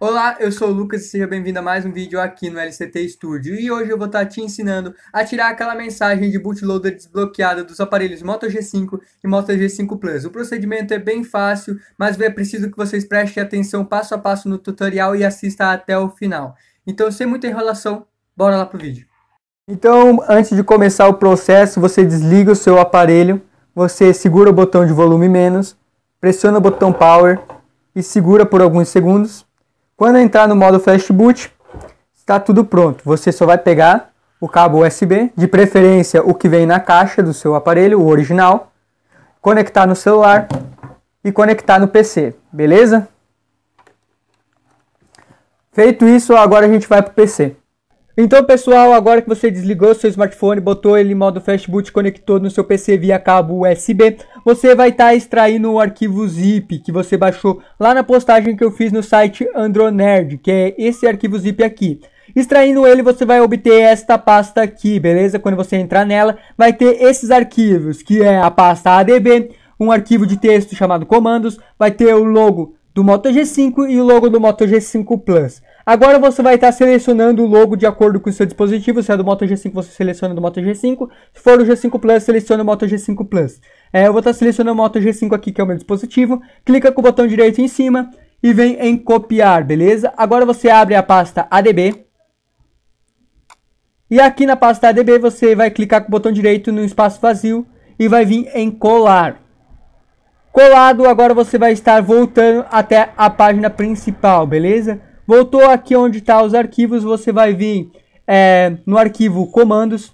Olá, eu sou o Lucas e seja bem-vindo a mais um vídeo aqui no LCT Studio e hoje eu vou estar tá te ensinando a tirar aquela mensagem de bootloader desbloqueada dos aparelhos Moto G5 e Moto G5 Plus. O procedimento é bem fácil, mas é preciso que vocês prestem atenção passo a passo no tutorial e assista até o final. Então, sem muita enrolação, bora lá pro vídeo. Então, antes de começar o processo, você desliga o seu aparelho, você segura o botão de volume menos, pressiona o botão power e segura por alguns segundos quando entrar no modo flash boot, está tudo pronto. Você só vai pegar o cabo USB, de preferência o que vem na caixa do seu aparelho, o original, conectar no celular e conectar no PC, beleza? Feito isso, agora a gente vai para o PC. Então, pessoal, agora que você desligou seu smartphone, botou ele em modo fastboot, conectou no seu PC via cabo USB, você vai estar tá extraindo o arquivo zip que você baixou lá na postagem que eu fiz no site Andronerd, que é esse arquivo zip aqui. Extraindo ele, você vai obter esta pasta aqui, beleza? Quando você entrar nela, vai ter esses arquivos, que é a pasta ADB, um arquivo de texto chamado comandos, vai ter o logo do Moto G5 e o logo do Moto G5 Plus. Agora você vai estar selecionando o logo de acordo com o seu dispositivo. Se é do Moto G5, você seleciona do Moto G5. Se for do G5 Plus, seleciona o Moto G5 Plus. É, eu vou estar selecionando o Moto G5 aqui, que é o meu dispositivo. Clica com o botão direito em cima e vem em copiar, beleza? Agora você abre a pasta ADB. E aqui na pasta ADB você vai clicar com o botão direito no espaço vazio e vai vir em colar. Colado, agora você vai estar voltando até a página principal, beleza? Voltou aqui onde está os arquivos, você vai vir é, no arquivo comandos.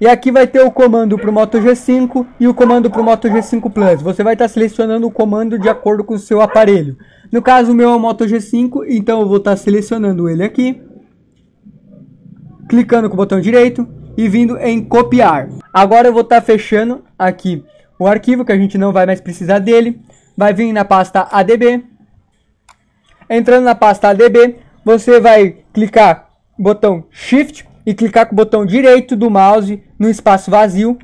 E aqui vai ter o comando para o Moto G5 e o comando para o Moto G5 Plus. Você vai estar tá selecionando o comando de acordo com o seu aparelho. No caso, o meu é o Moto G5, então eu vou estar tá selecionando ele aqui. Clicando com o botão direito e vindo em copiar. Agora eu vou estar tá fechando aqui o arquivo, que a gente não vai mais precisar dele. Vai vir na pasta ADB Entrando na pasta ADB, você vai clicar no botão Shift e clicar com o botão direito do mouse no espaço vazio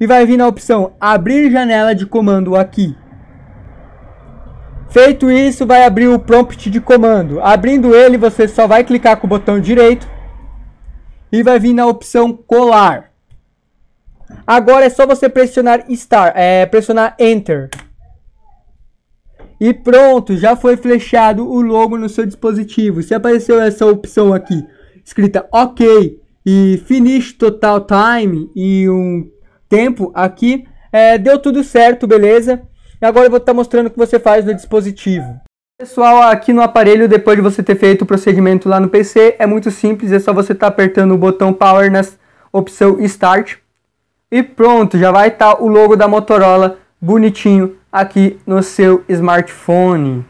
e vai vir na opção abrir janela de comando aqui. Feito isso, vai abrir o prompt de comando. Abrindo ele, você só vai clicar com o botão direito e vai vir na opção colar. Agora é só você pressionar start, é, pressionar enter. E pronto, já foi flechado o logo no seu dispositivo. Se apareceu essa opção aqui, escrita OK e Finish Total Time e um tempo aqui, é, deu tudo certo, beleza? E agora eu vou estar tá mostrando o que você faz no dispositivo. Pessoal, aqui no aparelho, depois de você ter feito o procedimento lá no PC, é muito simples, é só você estar tá apertando o botão Power na opção Start. E pronto, já vai estar tá o logo da Motorola bonitinho aqui no seu smartphone.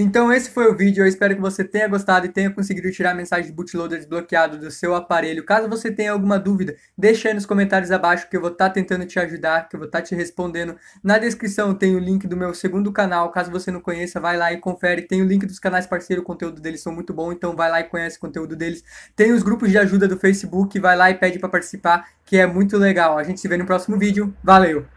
Então esse foi o vídeo, eu espero que você tenha gostado e tenha conseguido tirar a mensagem de bootloader desbloqueado do seu aparelho. Caso você tenha alguma dúvida, deixa aí nos comentários abaixo que eu vou estar tá tentando te ajudar, que eu vou estar tá te respondendo. Na descrição tem o link do meu segundo canal, caso você não conheça, vai lá e confere. Tem o link dos canais parceiros, o conteúdo deles são muito bom, então vai lá e conhece o conteúdo deles. Tem os grupos de ajuda do Facebook, vai lá e pede para participar, que é muito legal. A gente se vê no próximo vídeo, valeu!